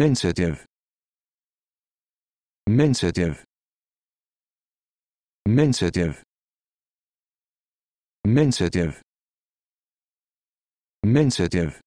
Mensative. Mensative. Mensative. Mensative. Mensative.